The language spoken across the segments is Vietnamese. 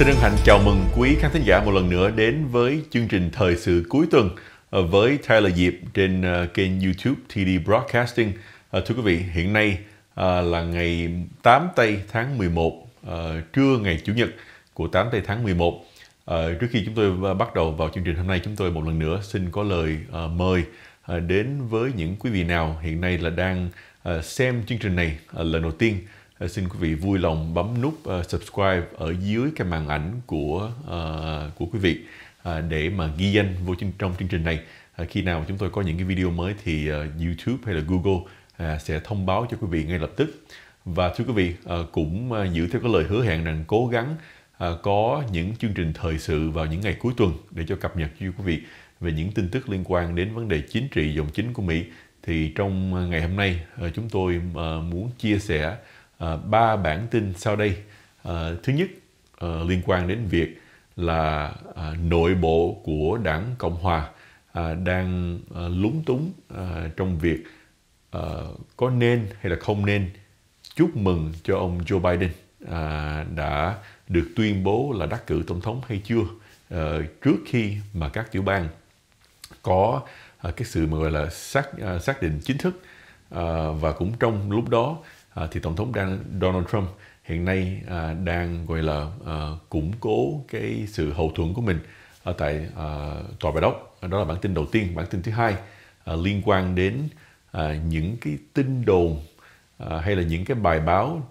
Xin hân hạnh chào mừng quý khán thính giả một lần nữa đến với chương trình thời sự cuối tuần ờ, với Tyler Diệp trên ờ, kênh YouTube TD Broadcasting. Ờ, thưa quý vị, hiện nay là ngày 8 tây tháng 11, trưa ngày Chủ nhật của 8 tây tháng 11. Trước khi chúng tôi bắt đầu vào chương trình hôm nay, chúng tôi một lần nữa xin có lời mời đến với những quý vị nào hiện nay là đang xem chương trình này lần đầu tiên Ờ, xin quý vị vui lòng bấm nút uh, subscribe ở dưới cái màn ảnh của uh, của quý vị uh, để mà ghi danh vô trên, trong chương trình này uh, khi nào chúng tôi có những cái video mới thì uh, YouTube hay là Google uh, sẽ thông báo cho quý vị ngay lập tức và thưa quý vị uh, cũng uh, giữ theo cái lời hứa hẹn rằng cố gắng uh, có những chương trình thời sự vào những ngày cuối tuần để cho cập nhật cho quý vị về những tin tức liên quan đến vấn đề chính trị dòng chính của Mỹ thì trong ngày hôm nay chúng tôi muốn chia sẻ Ờ, ba bản tin sau đây. À, thứ nhất à, liên quan đến việc là à, nội bộ của đảng Cộng Hòa à, đang à, lúng túng à, trong việc à, có nên hay là không nên chúc mừng cho ông Joe Biden à, đã được tuyên bố là đắc cử tổng thống hay chưa à, trước khi mà các tiểu bang có à, cái sự mà gọi là xác à, xác định chính thức à, và cũng trong lúc đó À, thì tổng thống Donald Trump hiện nay à, đang gọi là à, củng cố cái sự hậu thuẫn của mình ở tại à, tòa bạch ốc đó là bản tin đầu tiên bản tin thứ hai à, liên quan đến à, những cái tin đồn à, hay là những cái bài báo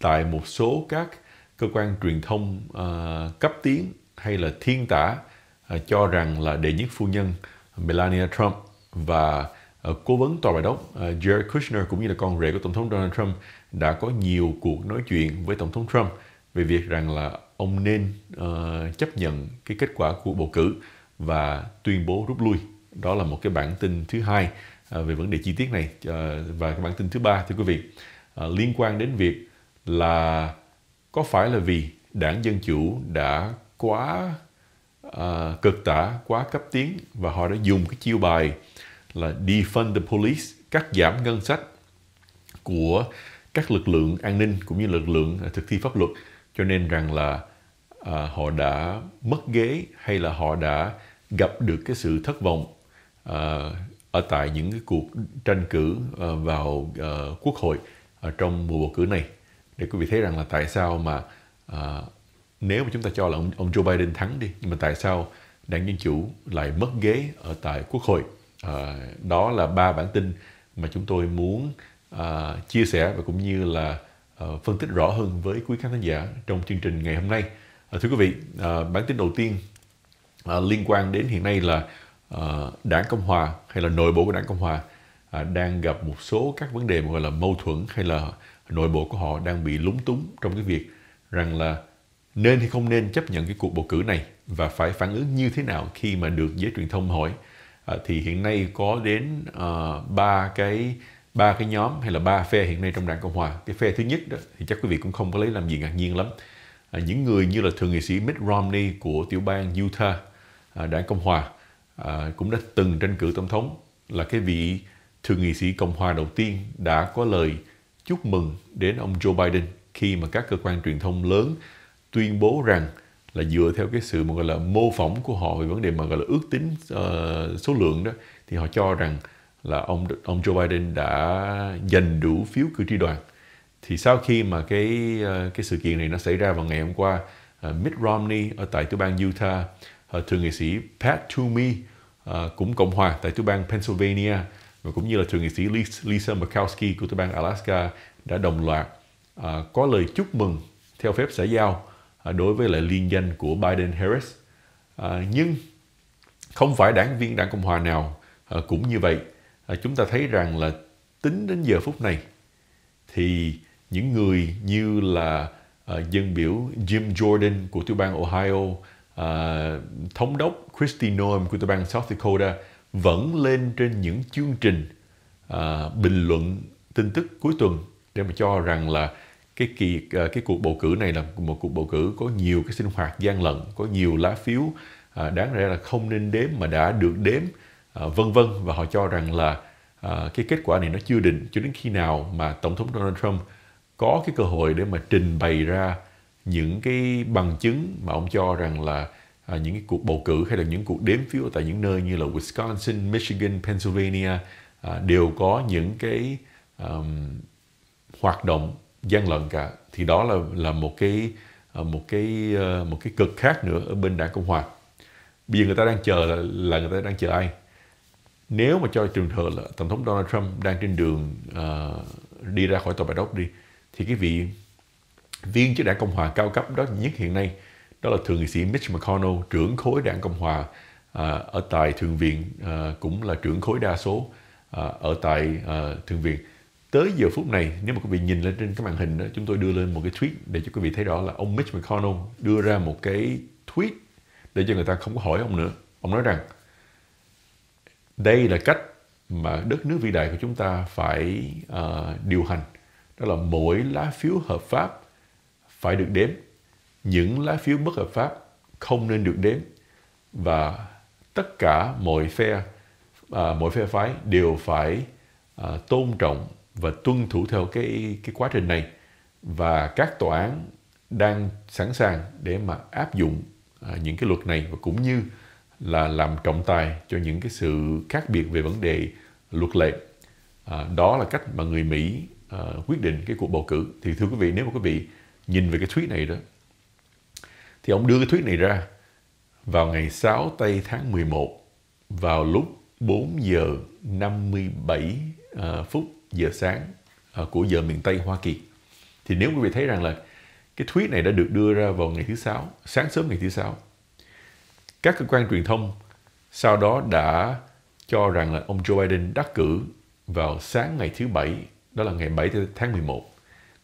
tại một số các cơ quan truyền thông à, cấp tiến hay là thiên tả à, cho rằng là đệ nhất phu nhân Melania Trump và Ờ, cố vấn tòa bài đốc ờ, Jared Kushner cũng như là con rể của tổng thống Donald Trump đã có nhiều cuộc nói chuyện với tổng thống Trump về việc rằng là ông nên uh, chấp nhận cái kết quả của bầu cử và tuyên bố rút lui. Đó là một cái bản tin thứ hai uh, về vấn đề chi tiết này uh, và cái bản tin thứ ba thưa quý vị uh, liên quan đến việc là có phải là vì đảng dân chủ đã quá uh, cực tả, quá cấp tiến và họ đã dùng cái chiêu bài uh, là defund the police, cắt giảm ngân sách của các lực lượng an ninh cũng như lực lượng à, thực thi pháp luật cho nên rằng là à, họ đã mất ghế hay là họ đã gặp được cái sự thất vọng à, ở tại những cái cuộc tranh cử à, vào à, quốc hội à, trong mùa bầu cử này để quý vị thấy rằng là tại sao mà à, nếu mà chúng ta cho là ông, ông Joe Biden thắng đi nhưng mà tại sao đảng dân chủ lại mất ghế ở tại quốc hội à, đó là ba bản tin mà chúng tôi muốn à, chia sẻ và cũng như là à, phân tích rõ hơn với quý khán thính giả trong chương trình ngày hôm nay à, thưa quý vị à, bản tin đầu tiên à, liên quan đến hiện nay là à, đảng cộng hòa hay là nội bộ của đảng cộng hòa à, đang gặp một số các vấn đề gọi là mâu thuẫn hay là nội bộ của họ đang bị lúng túng trong cái việc rằng là nên hay không nên chấp nhận cái cuộc bầu cử này và phải phản ứng như thế nào khi mà được giới truyền thông hỏi Ờ, thì hiện nay có đến ờ, ba uh, cái ba cái nhóm hay là ba phe hiện nay trong đảng cộng hòa cái phe thứ nhất đó thì chắc quý vị cũng không có lấy làm gì ngạc nhiên lắm à, những người như là thượng nghị sĩ Mitt Romney của tiểu bang Utah à, đảng cộng hòa à, cũng đã từng tranh cử tổng thống là cái vị thượng nghị sĩ cộng hòa đầu tiên đã có lời chúc mừng đến ông Joe Biden khi mà các cơ quan truyền thông lớn tuyên bố rằng là dựa theo cái sự mà gọi là mô phỏng của họ về vấn đề mà gọi là ước tính uh, số lượng đó thì họ cho rằng là ông ông Joe Biden đã giành đủ phiếu cử tri đoàn thì sau khi mà cái uh, cái sự kiện này nó xảy ra vào ngày hôm qua uh, Mitt Romney ở tại tiểu bang Utah uh, thượng nghị sĩ Pat Toomey uh, cũng cộng hòa tại tiểu bang Pennsylvania và cũng như là thượng nghị sĩ Lisa Murkowski của tiểu bang Alaska đã đồng loạt uh, có lời chúc mừng theo phép xã giao À, đối với lại liên danh của Biden-Harris. À, nhưng không phải đảng viên đảng Cộng hòa nào à, cũng như vậy. Chúng ta thấy rằng là tính đến giờ phút này thì những người như là dân biểu Jim Jordan của tiểu bang Ohio, thống đốc Christy Noem của tiểu bang South Dakota vẫn lên trên những chương trình bình luận tin tức cuối tuần để mà cho rằng là cái kỳ ờ, cái cuộc bầu cử này là một cuộc bầu cử có nhiều cái sinh hoạt gian lận có nhiều lá phiếu à, đáng lẽ là không nên đếm mà đã được đếm à, vân vân và họ cho rằng là à, cái kết quả này nó chưa định cho đến khi nào mà tổng thống Donald Trump có cái cơ hội để mà trình bày ra những cái bằng chứng mà ông cho rằng là à, những cái cuộc bầu cử hay là những cuộc đếm phiếu tại những nơi như là Wisconsin, Michigan, Pennsylvania à, đều có những cái um, hoạt động gian lận cả thì đó là là một cái ờ, một cái ờ, một cái cực khác nữa ở bên đảng cộng hòa bây giờ người ta đang chờ là, là người ta đang chờ ai nếu mà cho trường hợp là tổng thống donald trump đang trên đường uh, đi ra khỏi tòa bạch ốc đi thì cái vị viên chức đảng cộng hòa cao cấp đó nhất hiện nay đó là thượng nghị sĩ mitch mcconnell trưởng khối đảng cộng hòa uh, ở tại thượng viện uh, cũng là trưởng khối đa số uh, ở tại uh, thượng viện tới giờ phút này nếu mà quý vị nhìn lên trên cái màn hình đó chúng tôi đưa lên một cái tweet để cho quý vị thấy rõ là ông Mitch McConnell đưa ra một cái tweet để cho người ta không có hỏi ông nữa ông nói rằng đây là cách mà đất nước vĩ đại của chúng ta phải uh, điều hành đó là mỗi lá phiếu hợp pháp phải được đếm những lá phiếu bất hợp pháp không nên được đếm và tất cả mọi phe uh, mọi phe phái đều phải uh, tôn trọng và tuân thủ theo cái cái quá trình này và các tòa án đang sẵn sàng để mà áp dụng à, những cái luật này và cũng như là làm trọng tài cho những cái sự khác biệt về vấn đề luật lệ à, đó là cách mà người Mỹ à, quyết định cái cuộc bầu cử thì thưa quý vị nếu mà quý vị nhìn về cái thuyết này đó thì ông đưa cái thuyết này ra vào ngày 6 tây tháng 11 vào lúc 4 giờ 57 à, phút giờ sáng ờ, của giờ miền Tây Hoa Kỳ. Thì nếu quý vị thấy rằng là cái tweet này đã được đưa ra vào ngày thứ sáu, sáng sớm ngày thứ sáu. Các cơ quan truyền thông sau đó đã cho rằng là ông Joe Biden đắc cử vào sáng ngày thứ bảy, đó là ngày 7 tháng 11.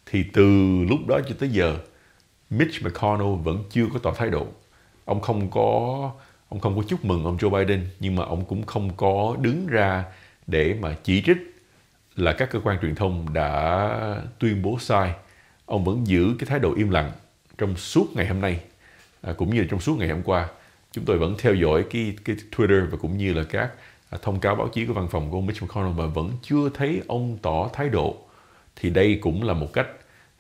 Thì từ lúc đó cho tới giờ, Mitch McConnell vẫn chưa có tỏ thái độ. Ông không có ông không có chúc mừng ông Joe Biden nhưng mà ông cũng không có đứng ra để mà chỉ trích là các cơ quan truyền thông đã tuyên bố sai ông vẫn giữ cái thái độ im lặng trong suốt ngày hôm nay à, cũng như là trong suốt ngày hôm qua chúng tôi vẫn theo dõi cái cái Twitter và cũng như là các à, thông cáo báo chí của văn phòng của ông Mitch McConnell mà vẫn chưa thấy ông tỏ thái độ thì đây cũng là một cách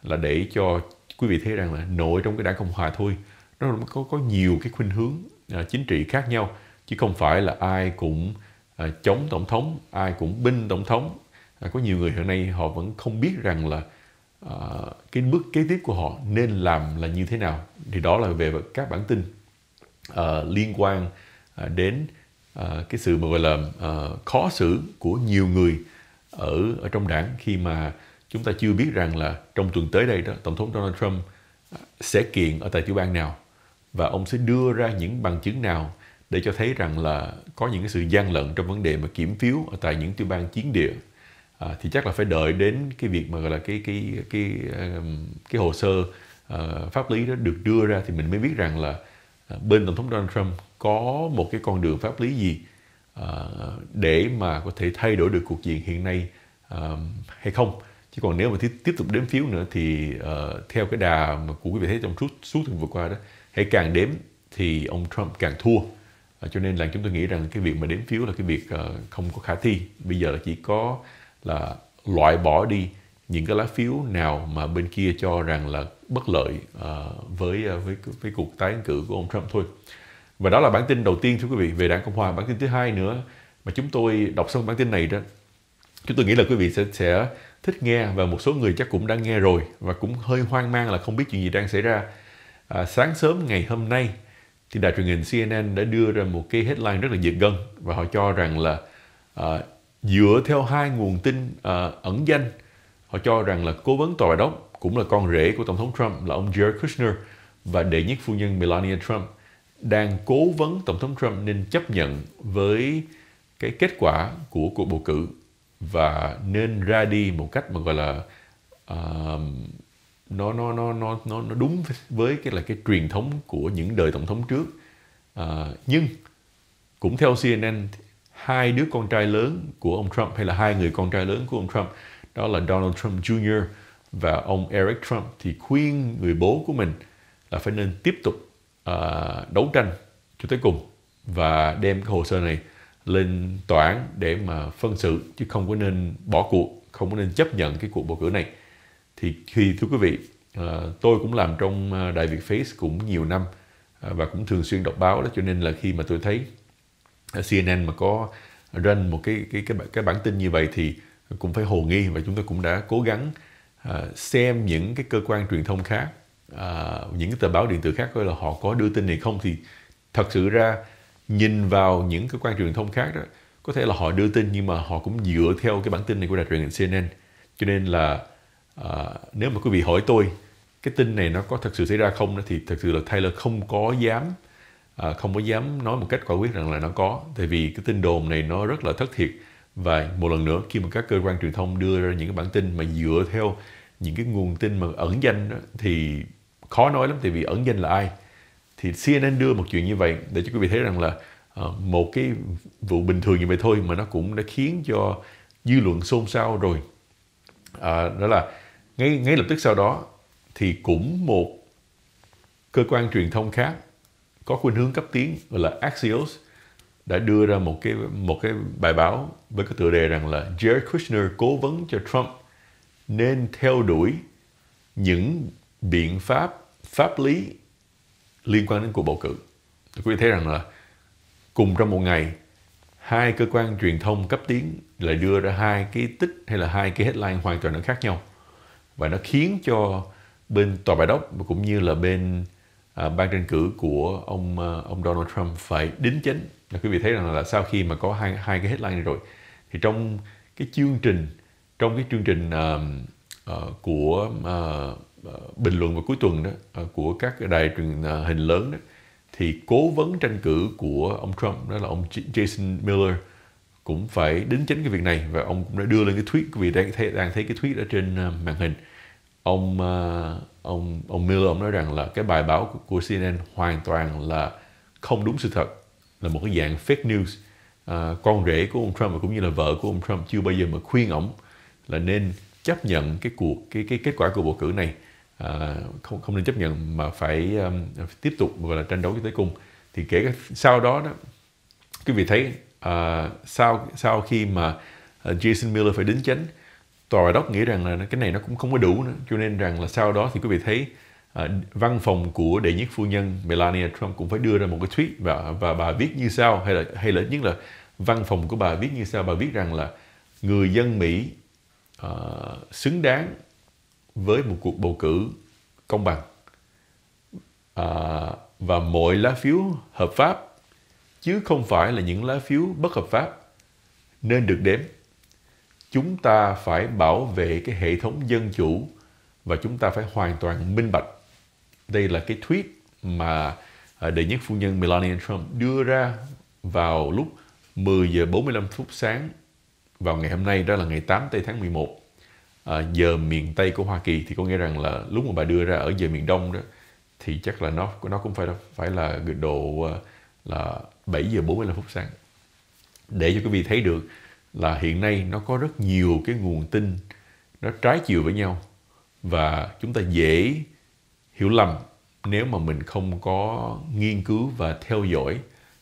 là để cho quý vị thấy rằng là nội trong cái đảng cộng hòa thôi nó có có nhiều cái khuynh hướng à, chính trị khác nhau chứ không phải là ai cũng à, chống tổng thống ai cũng binh tổng thống à, có nhiều người hiện nay họ vẫn không biết rằng là à, cái bước kế tiếp của họ nên làm là như thế nào thì đó là về các bản tin à, liên quan à, đến à, cái sự mà gọi là à, khó xử của nhiều người ở ở trong đảng khi mà chúng ta chưa biết rằng là trong tuần tới đây đó tổng thống Donald Trump à, sẽ kiện ở tại tiểu bang nào và ông sẽ đưa ra những bằng chứng nào để cho thấy rằng là có những cái sự gian lận trong vấn đề mà kiểm phiếu ở tại những tiểu bang chiến địa à, thì chắc là phải đợi đến cái việc mà gọi là cái cái cái cái, cái hồ sơ uh, pháp lý đó được đưa ra thì mình mới biết rằng là ờ, bên tổng thống Donald Trump có một cái con đường pháp lý gì uh, để mà có thể thay đổi được cuộc diện hiện nay uh, hay không chứ còn nếu mà tiếp tục đếm phiếu nữa thì uh, theo cái đà mà của quý vị thấy trong suốt suốt thời vừa qua đó hãy càng đếm thì ông Trump càng thua uh, cho nên là chúng tôi nghĩ rằng cái việc mà đếm phiếu là cái việc uh, không có khả thi bây giờ là chỉ có là loại bỏ đi những cái lá phiếu nào mà bên kia cho rằng là bất lợi uh, với, à, với với cuộc tái ứng cử của ông Trump thôi. Và đó là bản tin đầu tiên thưa quý vị về Đảng Cộng hòa. Bản tin thứ hai nữa mà chúng tôi đọc xong bản tin này đó, chúng tôi nghĩ là quý vị sẽ sẽ thích nghe và một số người chắc cũng đã nghe rồi và cũng hơi hoang mang là không biết chuyện gì đang xảy ra. À, sáng sớm ngày hôm nay thì đài truyền hình CNN đã đưa ra một cái headline rất là giật gân và họ cho rằng là à, dựa theo hai nguồn tin à, ẩn danh họ cho rằng là cố vấn tòa bài đốc cũng là con rể của tổng thống Trump là ông Jared Kushner và đệ nhất phu nhân Melania Trump đang cố vấn tổng thống Trump nên chấp nhận với cái kết quả của cuộc bầu cử và nên ra đi một cách mà gọi là uh, nó nó nó nó nó nó đúng với cái là cái truyền thống của những đời tổng thống trước uh, nhưng cũng theo CNN hai đứa con trai lớn của ông Trump hay là hai người con trai lớn của ông Trump đó là Donald Trump Jr. và ông Eric Trump thì khuyên người bố của mình là phải nên tiếp tục uh, đấu tranh cho tới cùng và đem cái hồ sơ này lên tòa án để mà phân xử chứ không có nên bỏ cuộc, không có nên chấp nhận cái cuộc bầu cử này. Thì khi thưa quý vị, uh, tôi cũng làm trong à, Đại Việt Face cũng nhiều năm uh, và cũng thường xuyên đọc báo đó cho nên là khi mà tôi thấy CNN mà có run một cái cái cái cái bản tin như vậy thì cũng phải hồ nghi và chúng tôi cũng đã cố gắng uh, xem những cái cơ quan truyền thông khác uh, những cái tờ báo điện tử khác coi là họ có đưa tin này không thì thật sự ra nhìn vào những cơ quan truyền thông khác đó có thể là họ đưa tin nhưng mà họ cũng dựa theo cái bản tin này của đài truyền hình CNN cho nên là uh, nếu mà quý vị hỏi tôi cái tin này nó có thật sự xảy ra không đó, thì thật sự là Taylor không có dám à, không có dám nói một cách quả quyết rằng là nó có tại vì cái tin đồn này nó rất là thất thiệt và một lần nữa khi mà các cơ quan truyền thông đưa ra những cái bản tin mà dựa theo những cái nguồn tin mà ẩn danh đó, thì khó nói lắm tại vì ẩn danh là ai thì CNN đưa một chuyện như vậy để cho quý vị thấy rằng là ờ, một cái vụ bình thường như vậy thôi mà nó cũng đã khiến cho dư luận xôn xao rồi à, đó là ngay ngay lập tức sau đó thì cũng một cơ quan truyền thông khác có khuynh hướng cấp tiến gọi là Axios đã đưa ra một cái một cái bài báo với cái tựa đề rằng là Jared Kushner cố vấn cho Trump nên theo đuổi những biện pháp pháp lý liên quan đến cuộc bầu cử. Quý vị thấy rằng là cùng trong một ngày hai cơ quan truyền thông cấp tiến lại đưa ra hai cái tích hay là hai cái headline hoàn toàn nó khác nhau và nó khiến cho bên tòa bài đốc cũng như là bên À, ban tranh cử của ông à, ông Donald Trump phải đính chính. là quý vị thấy rằng là sau khi mà có hai hai cái headline này rồi thì trong cái chương trình trong cái chương trình uh, uh, của uh, bình luận vào cuối tuần đó uh, của các đài truyền hình lớn đó thì cố vấn tranh cử của ông Trump đó là ông Jason Miller cũng phải đính chính cái việc này và ông cũng đã đưa lên cái tweet quý vị đang thấy đang thấy cái tweet ở trên màn hình ông ờ, ông ông Miller ông nói rằng là cái bài báo của, của CNN hoàn toàn là không đúng sự thật là một cái dạng fake news à, con rể của ông Trump và cũng như là vợ của ông Trump chưa bao giờ mà khuyên ông là nên chấp nhận cái cuộc cái cái kết quả của bầu cử này à, không không nên chấp nhận mà phải um, tiếp tục gọi là tranh đấu cho tới cùng thì kể cả sau đó đó quý vị thấy uh, sau sau khi mà Jason Miller phải đính chánh tòa bà đốc nghĩ rằng là cái này nó cũng không có đủ nữa cho nên rằng là sau đó thì quý vị thấy uh, văn phòng của đệ nhất phu nhân Melania Trump cũng phải đưa ra một cái tweet và và bà viết như sau hay là hay là nhất là văn phòng của bà viết như sau bà viết rằng là người dân Mỹ uh, xứng đáng với một cuộc bầu cử công bằng uh, và mọi lá phiếu hợp pháp chứ không phải là những lá phiếu bất hợp pháp nên được đếm chúng ta phải bảo vệ cái hệ thống dân chủ và chúng ta phải hoàn toàn minh bạch. Đây là cái tweet mà à, đệ nhất phu nhân Melania Trump đưa ra vào lúc 10 giờ 45 phút sáng vào ngày hôm nay đó là ngày 8 tây tháng 11 à, giờ miền Tây của Hoa Kỳ thì có nghĩa rằng là lúc mà bà đưa ra ở giờ miền Đông đó thì chắc là nó nó cũng phải phải là độ à, là 7 giờ 45 phút sáng để cho quý vị thấy được là hiện nay nó có rất nhiều cái nguồn tin nó trái chiều với nhau và chúng ta dễ hiểu lầm nếu mà mình không có nghiên cứu và theo dõi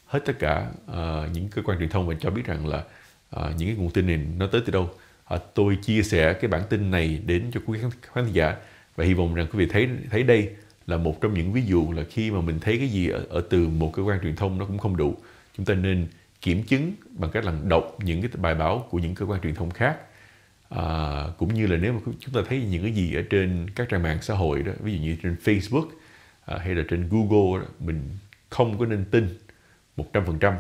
hết tất cả uh, những cơ quan truyền thông và cho biết rằng là uh, những cái nguồn tin này nó tới từ đâu uh, tôi chia sẻ cái bản tin này đến cho quý khán giả và hy vọng rằng quý vị thấy thấy đây là một trong những ví dụ là khi mà mình thấy cái gì ở, ở từ một cơ quan truyền thông nó cũng không đủ chúng ta nên kiểm chứng bằng cách là đọc những cái bài báo của những cơ quan truyền thông khác à, cũng như là nếu mà chúng ta thấy những cái gì ở trên các trang mạng xã hội đó ví dụ như trên Facebook à, hay là trên Google đó, mình không có nên tin 100%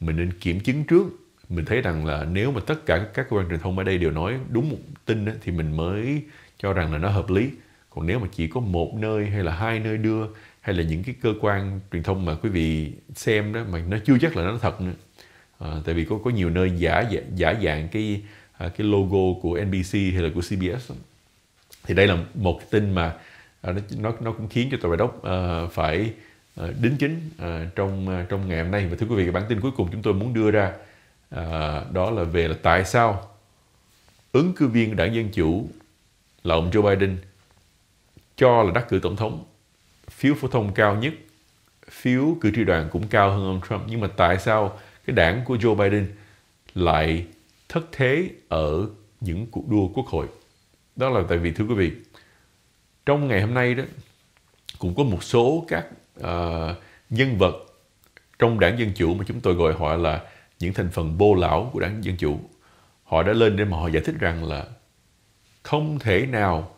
mình nên kiểm chứng trước mình thấy rằng là nếu mà tất cả các cơ quan truyền thông ở đây đều nói đúng một tin đó, thì mình mới cho rằng là nó hợp lý còn nếu mà chỉ có một nơi hay là hai nơi đưa hay là những cái cơ quan truyền thông mà quý vị xem đó mà nó chưa chắc là nó thật nữa à, tại vì có có nhiều nơi giả giả dạng cái à, cái logo của NBC hay là của CBS thì đây là một cái tin mà à, nó nó cũng khiến cho tòa bài đốc à, phải à, đính chính à, trong à, trong ngày hôm nay và thưa quý vị cái bản tin cuối cùng chúng tôi muốn đưa ra à, đó là về là tại sao ứng cử viên đảng dân chủ là ông Joe Biden cho là đắc cử tổng thống phiếu phổ thông cao nhất phiếu cử tri đoàn cũng cao hơn ông Trump nhưng mà tại sao cái đảng của Joe Biden lại thất thế ở những cuộc đua quốc hội. Đó là tại vì thưa quý vị, trong ngày hôm nay đó cũng có một số các uh, nhân vật trong đảng Dân Chủ mà chúng tôi gọi họ là những thành phần bô lão của đảng Dân Chủ. Họ đã lên để mà họ giải thích rằng là không thể nào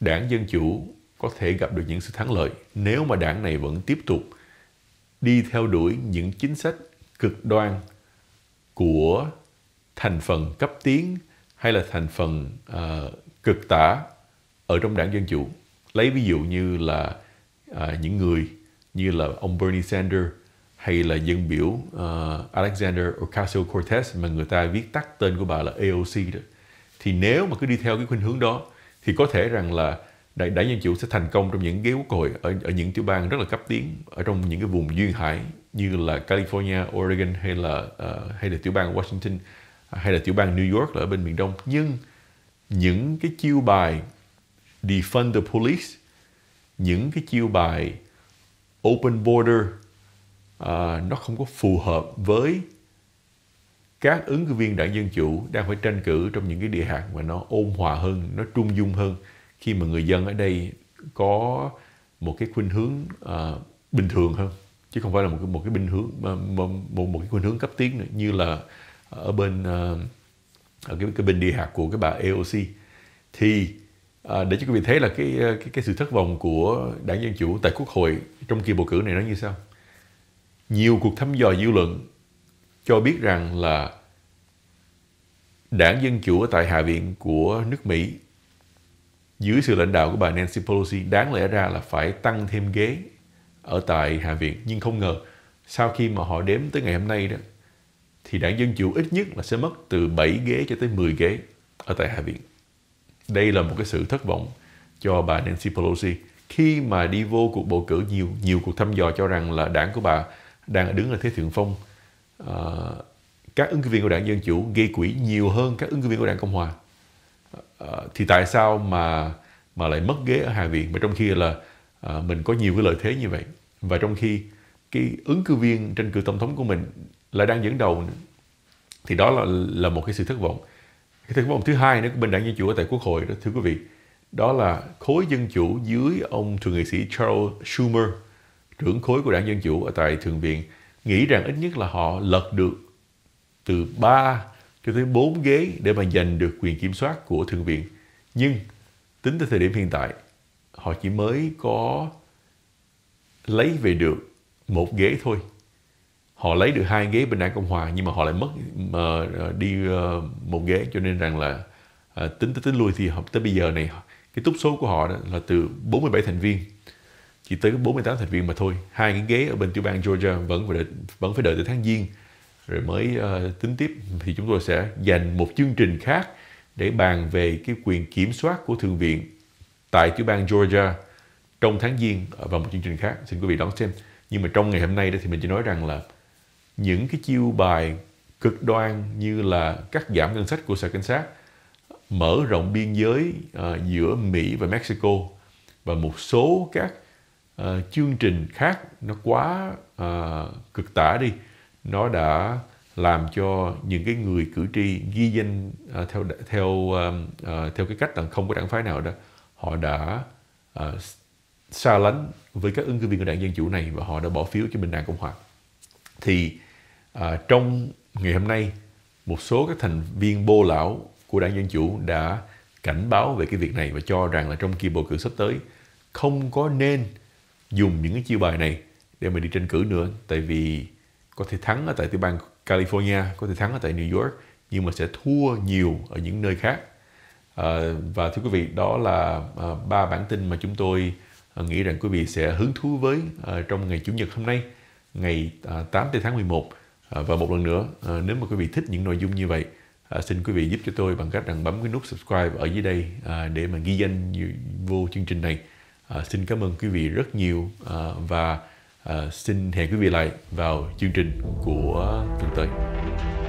đảng Dân Chủ có thể gặp được những sự thắng lợi nếu mà đảng này vẫn tiếp tục đi theo đuổi những chính sách cực đoan của thành phần cấp tiến hay là thành phần uh, cực tả ở trong đảng Dân Chủ. Lấy ví dụ như là uh, những người như là ông Bernie Sanders hay là dân biểu uh, Alexander Ocasio-Cortez mà người ta viết tắt tên của bà là AOC đó. Thì nếu mà cứ đi theo cái khuynh hướng đó thì có thể rằng là đại, đại dân chủ sẽ thành công trong những ghế quốc hội ở, ở những tiểu bang rất là cấp tiến ở trong những cái vùng duyên hải như là California, Oregon hay là uh, hay là tiểu bang Washington à, hay là tiểu bang New York là ở bên miền Đông nhưng những cái chiêu bài defund the police những cái chiêu bài open border uh, nó không có phù hợp với các ứng cử viên đảng dân chủ đang phải tranh cử trong những cái địa hạt mà nó ôn hòa hơn, nó trung dung hơn khi mà người dân ở đây có một cái khuynh hướng uh, bình thường hơn chứ không phải là một cái, một cái bình hướng một, một, một cái khuynh hướng cấp tiến nữa như là ở bên uh, ở cái, cái bên đi hạt của cái bà AOC thì uh, để cho quý vị thấy là cái, cái cái sự thất vọng của đảng dân chủ tại quốc hội trong kỳ bầu cử này nó như sao? nhiều cuộc thăm dò dư luận cho biết rằng là đảng dân chủ tại hạ viện của nước Mỹ dưới sự lãnh đạo của bà Nancy Pelosi đáng lẽ ra là phải tăng thêm ghế ở tại Hạ viện. Nhưng không ngờ, sau khi mà họ đếm tới ngày hôm nay đó, thì đảng Dân Chủ ít nhất là sẽ mất từ 7 ghế cho tới 10 ghế ở tại Hạ viện. Đây là một cái sự thất vọng cho bà Nancy Pelosi khi mà đi vô cuộc bầu cử nhiều nhiều cuộc thăm dò cho rằng là đảng của bà đang đứng ở thế thượng phong. À, các ứng cử viên của đảng Dân Chủ gây quỹ nhiều hơn các ứng cử viên của đảng Cộng Hòa Ờ, thì tại sao mà mà lại mất ghế ở hạ viện mà trong khi là uh, mình có nhiều cái lợi thế như vậy và trong khi cái ứng cử viên tranh cử tổng thống của mình lại đang dẫn đầu thì đó là là một cái sự thất vọng cái thất vọng thứ hai nữa của bên đảng dân chủ ở tại quốc hội đó thưa quý vị đó là khối dân chủ dưới ông thượng nghị sĩ Charles Schumer trưởng khối của đảng dân chủ ở tại thượng viện nghĩ rằng ít nhất là họ lật được từ 3 cho tới 4 ghế để mà giành được quyền kiểm soát của Thượng viện. Nhưng tính tới thời điểm hiện tại, họ chỉ mới có lấy về được một ghế thôi. Họ lấy được hai ghế bên đảng Cộng Hòa nhưng mà họ lại mất mà ờ, đi ờ, một ghế cho nên rằng là ờ, tính tới tính lui thì họ, tới bây giờ này cái túc số của họ đó là từ 47 thành viên chỉ tới 48 thành viên mà thôi. Hai cái ghế ở bên tiểu bang Georgia vẫn phải đợi, vẫn phải đợi tới tháng Giêng rồi mới uh, tính tiếp thì chúng tôi sẽ dành một chương trình khác để bàn về cái quyền kiểm soát của thượng viện tại tiểu bang Georgia trong tháng giêng ờ, và một chương trình khác xin quý vị đón xem nhưng mà trong ngày hôm nay đó thì mình chỉ nói rằng là những cái chiêu bài cực đoan như là cắt giảm ngân sách của sở cảnh sát mở rộng biên giới uh, giữa Mỹ và Mexico và một số các uh, chương trình khác nó quá uh, cực tả đi nó đã làm cho những cái người cử tri ghi danh uh, theo theo uh, theo cái cách là không có đảng phái nào đó họ đã uh, xa lánh với các ứng cử viên của đảng dân chủ này và họ đã bỏ phiếu cho bên đảng cộng hòa thì uh, trong ngày hôm nay một số các thành viên bô lão của đảng dân chủ đã cảnh báo về cái việc này và cho rằng là trong kỳ bầu cử sắp tới không có nên dùng những cái chiêu bài này để mà đi tranh cử nữa tại vì có thể thắng ở tại tiểu bang California, có thể thắng ở tại New York nhưng mà sẽ thua nhiều ở những nơi khác. À, và thưa quý vị, đó là ờ, ba bản tin mà chúng tôi ờ, nghĩ rằng quý vị sẽ hứng thú với trong ngày Chủ nhật hôm nay, ngày 8 tháng 11. Và một lần nữa, nếu mà quý vị thích những nội dung như vậy, xin quý vị giúp cho tôi bằng cách rằng bấm cái nút subscribe ở dưới đây để mà ghi danh vô chương trình này. Xin cảm ơn quý vị rất nhiều và Ờ, xin hẹn quý vị lại vào chương trình của tuần tới